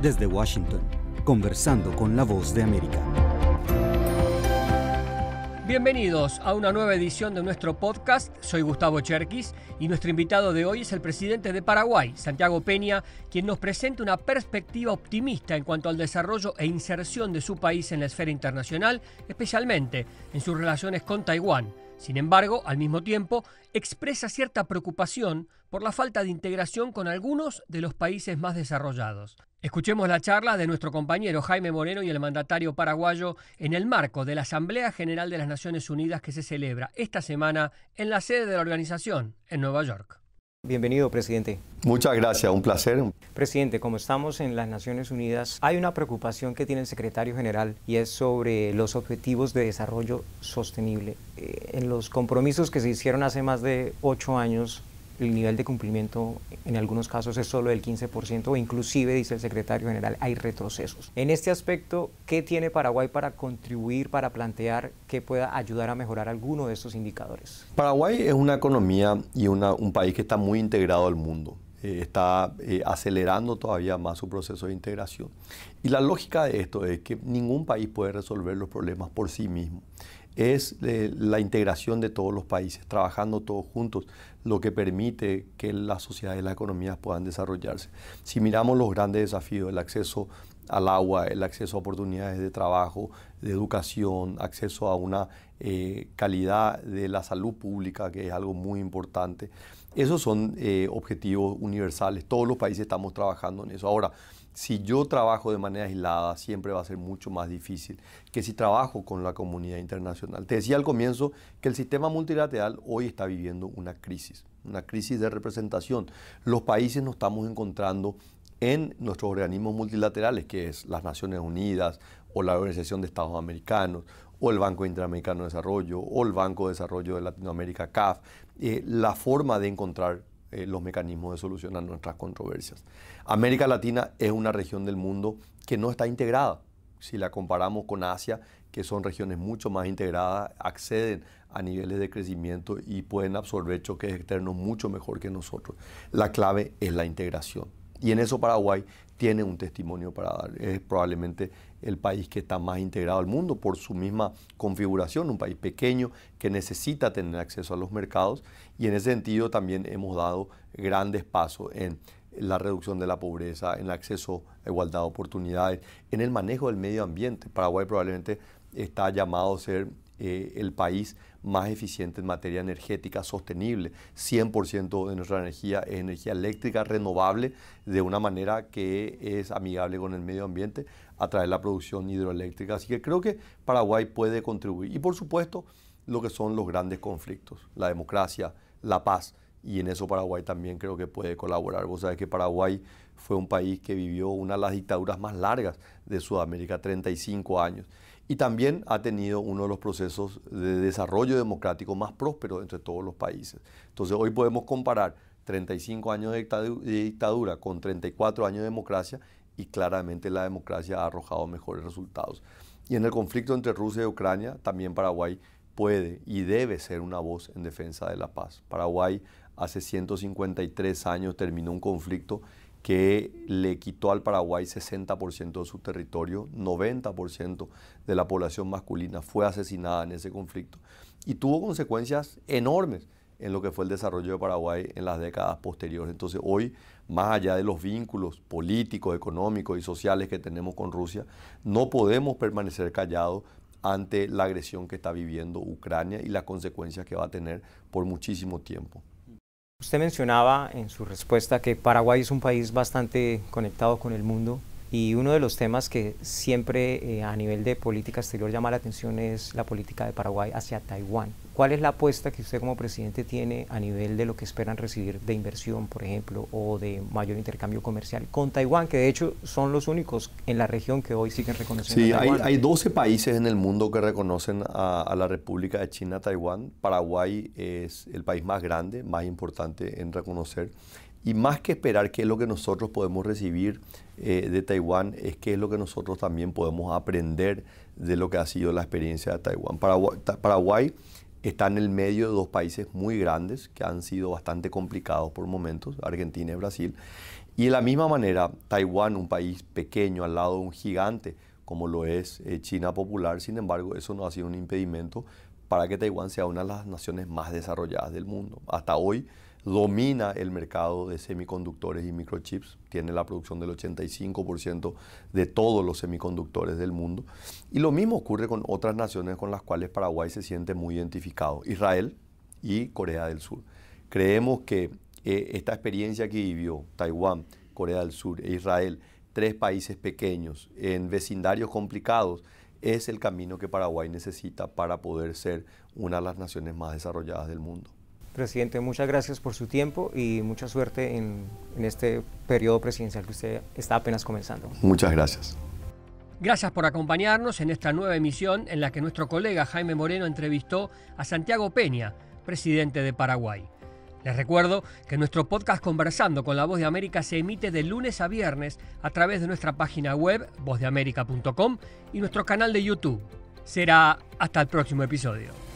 Desde Washington, conversando con la voz de América. Bienvenidos a una nueva edición de nuestro podcast. Soy Gustavo Cherkis y nuestro invitado de hoy es el presidente de Paraguay, Santiago Peña, quien nos presenta una perspectiva optimista en cuanto al desarrollo e inserción de su país en la esfera internacional, especialmente en sus relaciones con Taiwán. Sin embargo, al mismo tiempo, expresa cierta preocupación por la falta de integración con algunos de los países más desarrollados. Escuchemos la charla de nuestro compañero Jaime Moreno y el mandatario paraguayo en el marco de la Asamblea General de las Naciones Unidas que se celebra esta semana en la sede de la organización, en Nueva York. Bienvenido, presidente. Muchas gracias, un placer. Presidente, como estamos en las Naciones Unidas, hay una preocupación que tiene el secretario general y es sobre los objetivos de desarrollo sostenible. Eh, en los compromisos que se hicieron hace más de ocho años, el nivel de cumplimiento en algunos casos es solo del 15% o inclusive, dice el secretario general, hay retrocesos. En este aspecto, ¿qué tiene Paraguay para contribuir, para plantear que pueda ayudar a mejorar alguno de estos indicadores? Paraguay es una economía y un país que está muy integrado al mundo. Eh, está eh, acelerando todavía más su proceso de integración. Y la lógica de esto es que ningún país puede resolver los problemas por sí mismo. Es eh, la integración de todos los países, trabajando todos juntos, lo que permite que las sociedades y las economías puedan desarrollarse. Si miramos los grandes desafíos, el acceso al agua, el acceso a oportunidades de trabajo, de educación, acceso a una calidad de la salud pública, que es algo muy importante, esos son eh, objetivos universales. Todos los países estamos trabajando en eso. Ahora, si yo trabajo de manera aislada, siempre va a ser mucho más difícil que si trabajo con la comunidad internacional. Te decía al comienzo que el sistema multilateral hoy está viviendo una crisis, una crisis de representación. Los países nos estamos encontrando en nuestros organismos multilaterales, que es las Naciones Unidas o la Organización de Estados Americanos o el Banco Interamericano de Desarrollo o el Banco de Desarrollo de Latinoamérica, CAF, eh, la forma de encontrar eh, los mecanismos de solucionar nuestras controversias. América Latina es una región del mundo que no está integrada. Si la comparamos con Asia, que son regiones mucho más integradas, acceden a niveles de crecimiento y pueden absorber choques externos mucho mejor que nosotros. La clave es la integración. Y en eso Paraguay tiene un testimonio para dar. Es probablemente el país que está más integrado al mundo por su misma configuración, un país pequeño que necesita tener acceso a los mercados y en ese sentido también hemos dado grandes pasos en la reducción de la pobreza, en el acceso a igualdad de oportunidades, en el manejo del medio ambiente. Paraguay probablemente está llamado a ser eh, el país más eficiente en materia energética sostenible. 100% de nuestra energía es energía eléctrica renovable de una manera que es amigable con el medio ambiente a través de la producción hidroeléctrica. Así que creo que Paraguay puede contribuir. Y por supuesto, lo que son los grandes conflictos, la democracia, la paz y en eso Paraguay también creo que puede colaborar. Vos sabés que Paraguay fue un país que vivió una de las dictaduras más largas de Sudamérica, 35 años, y también ha tenido uno de los procesos de desarrollo democrático más prósperos entre todos los países. Entonces hoy podemos comparar 35 años de dictadura con 34 años de democracia y claramente la democracia ha arrojado mejores resultados. Y en el conflicto entre Rusia y Ucrania, también Paraguay puede y debe ser una voz en defensa de la paz. Paraguay hace 153 años terminó un conflicto que le quitó al Paraguay 60% de su territorio, 90% de la población masculina fue asesinada en ese conflicto y tuvo consecuencias enormes en lo que fue el desarrollo de Paraguay en las décadas posteriores. Entonces hoy, más allá de los vínculos políticos, económicos y sociales que tenemos con Rusia, no podemos permanecer callados ante la agresión que está viviendo Ucrania y las consecuencias que va a tener por muchísimo tiempo. Usted mencionaba en su respuesta que Paraguay es un país bastante conectado con el mundo. Y uno de los temas que siempre eh, a nivel de política exterior llama la atención es la política de Paraguay hacia Taiwán. ¿Cuál es la apuesta que usted como presidente tiene a nivel de lo que esperan recibir de inversión, por ejemplo, o de mayor intercambio comercial con Taiwán, que de hecho son los únicos en la región que hoy siguen reconociendo? a Taiwán? Hay, hay, 12 países en el mundo que reconocen a, a la República de China, Taiwán. Paraguay es el país más grande, más importante en reconocer. Y más que esperar qué es lo que nosotros podemos recibir eh, de Taiwán, es qué es lo que nosotros también podemos aprender de lo que ha sido la experiencia de Taiwán. Paraguay, está en el medio de dos países muy grandes que han sido bastante complicados por momentos, Argentina y Brasil. Y de la misma manera, Taiwán, un país pequeño al lado de un gigante como lo es eh, China popular, sin embargo, eso no ha sido un impedimento para que Taiwán sea una de las naciones más desarrolladas del mundo. Hasta hoy, domina el mercado de semiconductores y microchips, tiene la producción del 85% de todos los semiconductores del mundo. Y lo mismo ocurre con otras naciones con las cuales Paraguay se siente muy identificado, Israel y Corea del Sur. Creemos que eh, esta experiencia que vivió Taiwán, Corea del Sur e Israel, tres países pequeños, en vecindarios complicados, es el camino que Paraguay necesita para poder ser una de las naciones más desarrolladas del mundo. Presidente, muchas gracias por su tiempo y mucha suerte en, este periodo presidencial que usted está apenas comenzando. Muchas gracias. Gracias por acompañarnos en esta nueva emisión en la que nuestro colega Jaime Moreno entrevistó a Santiago Peña, presidente de Paraguay. Les recuerdo que nuestro podcast Conversando con la Voz de América se emite de lunes a viernes a través de nuestra página web vozdeamerica.com y nuestro canal de YouTube. Será hasta el próximo episodio.